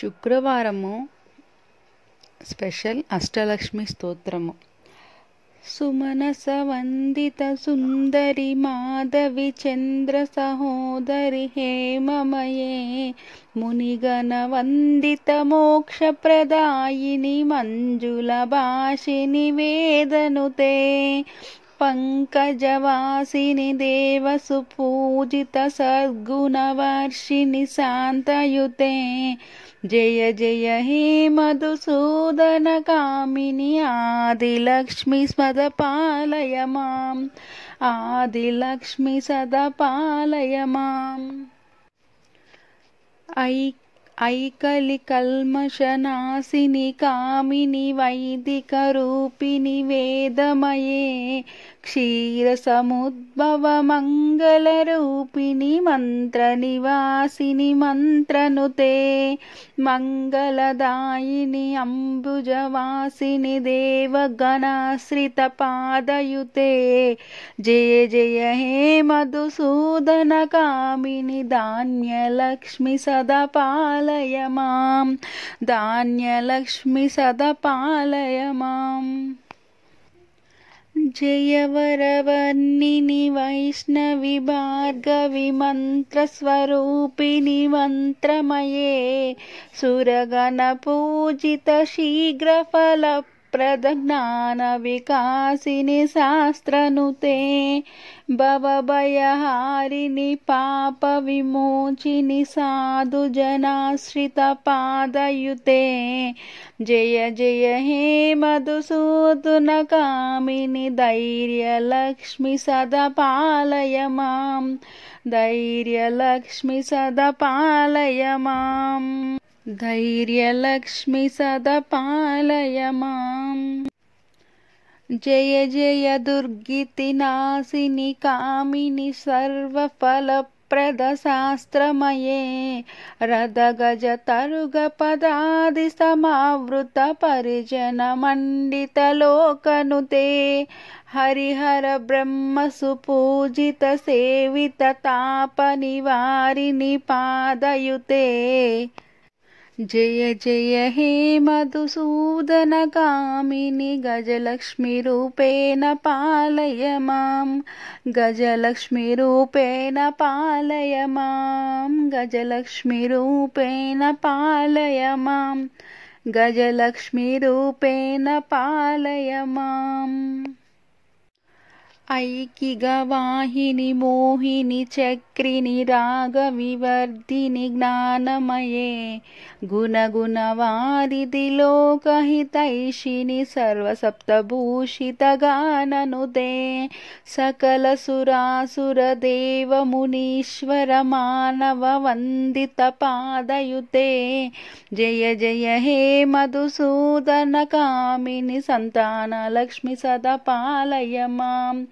శుక్రవారము స్పెషల్ అష్టలక్ష్మి స్తోత్రము సుమనస వందిత సుందరి మాధవి చంద్ర సహోదరి హేమమయే మునిగణ వందిత మోక్ష ప్రదాయిని మంజుల భాషిని వేదనుతే पङ्कजवासिनि सद्गुणवर्षिणि शान्तयुते जय जय हे मधुसूदनकामिनि आदिलक्ष्मि सदपालय माम् आदिलक्ष्मि सदपालय माम् ऐ ऐकलिकल्मषनाशिनि कामिनि वैदिकरूपिणि वेदमये क्षीरसमुद्भवमङ्गलरूपिणि मन्त्रनिवासिनि मन्त्रनुते मङ्गलदायिनि अम्बुजवासिनि देवगणाश्रितपादयुते जय जय हे मधुसूदनकामिनि धान्यलक्ष्मि सदा पाल पालय मां धान्यलक्ष्मि सदा पालय माम् जयवरवर्णिनि वैष्णवि भार्गविमन्त्रस्वरूपिणि मन्त्रमये सुरगणपूजितशीघ्रफल प्रदज्ञानविकासिनि शास्त्रनुते भवभयहारिणि पापविमोचिनि साधुजनाश्रितपादयुते जय जय हे मधुसूदुनकामिनि धैर्यलक्ष्मि सदा पालय मां धैर्यलक्ष्मि सद पालय माम् धैर्यलक्ष्मि सदपालय माम् जय जय दुर्गितिनाशिनि कामिनि सर्वफलप्रदशास्त्रमये रदगजतरुगपदादिसमावृतपरिजनमण्डितलोकनुते हरिहरब्रह्मसुपूजितसेविततापनिवारिणि पादयुते जय जय हे मधुसूदनकामिनि गजलक्ष्मीरूपेण पालय मां गजलक्ष्मीरूपेण पालय मां गजलक्ष्मीरूपेण पालय मां गजलक्ष्मीरूपेण पालय माम् ऐकिगवाहिनि मोहिनि चक्रिणि रागविवर्धिनि ज्ञानमये गुणगुणवारिदि लोकहितैषिणि सर्वसप्तभूषितगाननुदे सकलसुरासुरदेवमुनीश्वर मानवन्दितपादयुते जय जय हे मधुसूदनकामिनि सन्तानलक्ष्मि सदा पालय माम्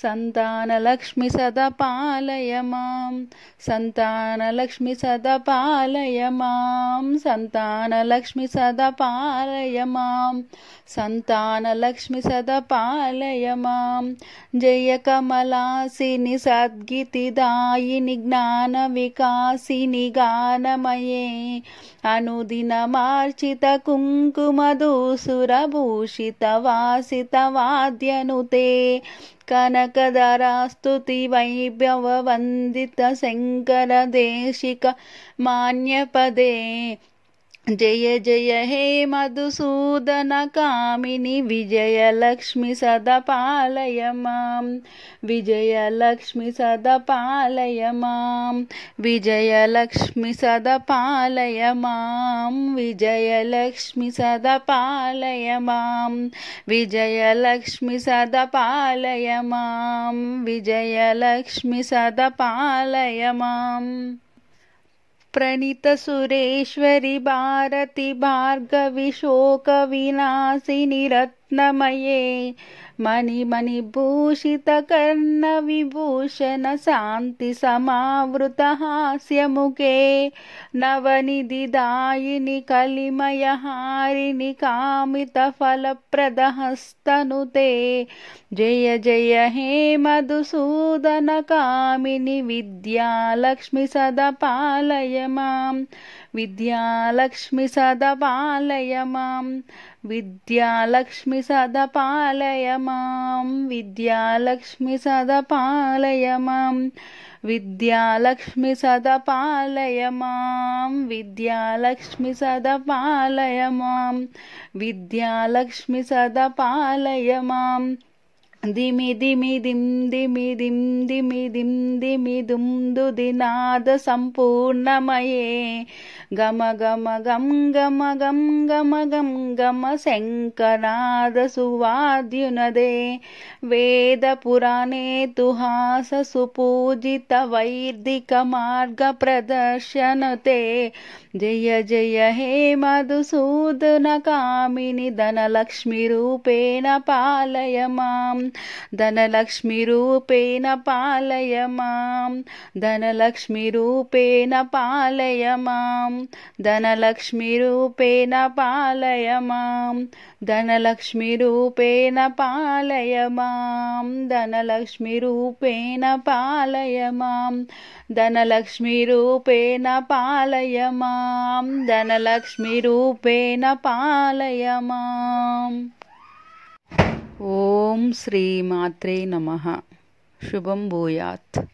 सन्तानलक्ष्मि सदा पालय मां सन्तानलक्ष्मि सदा पालय मां सन्तानलक्ष्मि सदा पालय मां सन्तानलक्ष्मि सदा पालय मां जय कमलासिनि सद्गितिदायिनि ज्ञानविकासिनि गानमये अनुदिनमार्चितकुङ्कुमधूसुरभूषितवासितवाद्यनुते कन तारकधरास्तुति वैभववन्दितशङ्करदेशिक मान्यपदे जय जय हे मधुसूदन कामिनि विजयलक्ष्मी सदा पालय मां विजयलक्ष्मि सदा पालय मां विजयलक्ष्मि सदा पालय मां विजयलक्ष्मि सदा पालय मां विजयलक्ष्मी सदा पालय मां विजयलक्ष्मी सदा पालय माम् प्रणीतसुरेश्वरि भारति भार्गविशोकविनाशिनि रत्नमये मणि मणिभूषितकर्णविभूषण शान्तिसमावृतहास्य मुखे नवनिधिदायिनि कलिमयहारिणि कामितफलप्रदहस्तनुते जय जय हे मधुसूदनकामिनि विद्यालक्ष्मि सद पालय माम् विद्यालक्ष्मी पालय विद्यालक्ष्मि सदपालय मां विद्यालक्ष्मि सदपालय मां विद्यालक्ष्मि सदपालय पालय विद्यालक्ष्मि सदपालय मां पालय सदपालय मां विद्यालक्ष्मि पालय मां दिमि दिमि दिं दिमि दिं दिमि दिं दिमि दुं दुदिनादसम्पूर्णमये गम गम गं गम गं गम गं गम शङ्कनादसुवाद्युनदे वेदपुराणेतुहाससुपूजितवैदिकमार्गप्रदर्शनते जय जय हे मधुसूदनकामिनि धनलक्ष्मीरूपेण पालय माम् धनलक्ष्मीरूपेण पालय मां धनलक्ष्मीरूपेण पालय मां धनलक्ष्मीरूपेण पालय मां धनलक्ष्मीरूपेण पालय मां धनलक्ष्मीरूपेण पालय मां धनलक्ष्मीरूपेण पालय मां धनलक्ष्मीरूपेण पालय मा ॐ श्रीमात्रे नमः शुभं भूयात्